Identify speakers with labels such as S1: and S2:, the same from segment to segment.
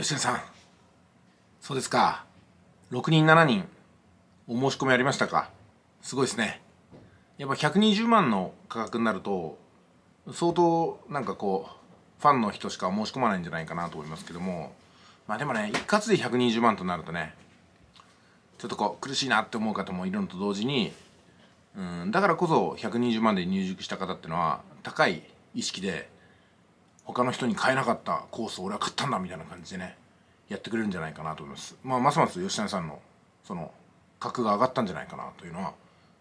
S1: 吉田さんそうですか6人7人お申し込みありましたかすごいですねやっぱ120万の価格になると相当なんかこうファンの人しか申し込まないんじゃないかなと思いますけどもまあでもね一括で120万となるとねちょっとこう苦しいなって思う方もいるのと同時にうんだからこそ120万で入塾した方っていうのは高い意識で他の人に買えなかったコースを俺は買ったんだみたいな感じでねやってくれるんじゃないかなと思います、まあ、ますます吉谷さんのその格が上がったんじゃないかなというのは、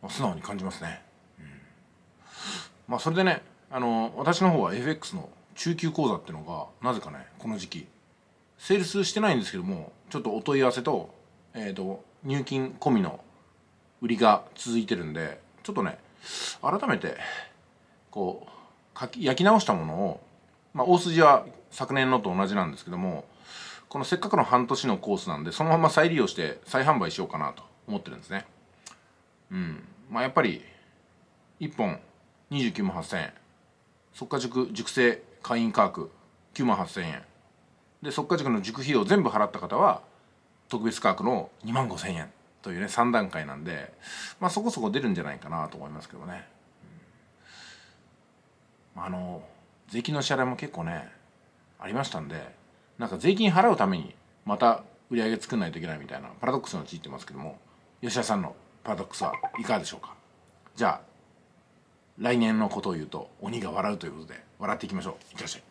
S1: まあ、素直に感じますね、うん、まあそれでねあの私の方は FX の中級講座っていうのがなぜかねこの時期セールスしてないんですけどもちょっとお問い合わせと,、えーと、入金込みの売りが続いてるんでちょっとね改めてこう書き焼き直したものをまあ、大筋は昨年のと同じなんですけどもこのせっかくの半年のコースなんでそのまま再利用して再販売しようかなと思ってるんですねうんまあやっぱり1本29万8000円即価塾塾生会員価格9万8000円で即価塾の塾費用全部払った方は特別価格の2万5000円というね3段階なんでまあそこそこ出るんじゃないかなと思いますけどね、うん、あの税金の支払いも結構ねありましたんでなんか税金払うためにまた売り上げ作んないといけないみたいなパラドックスのにいってますけども吉田さんのパラドックスはいかがでしょうかじゃあ来年のことを言うと鬼が笑うということで笑っていきましょういってらっしゃい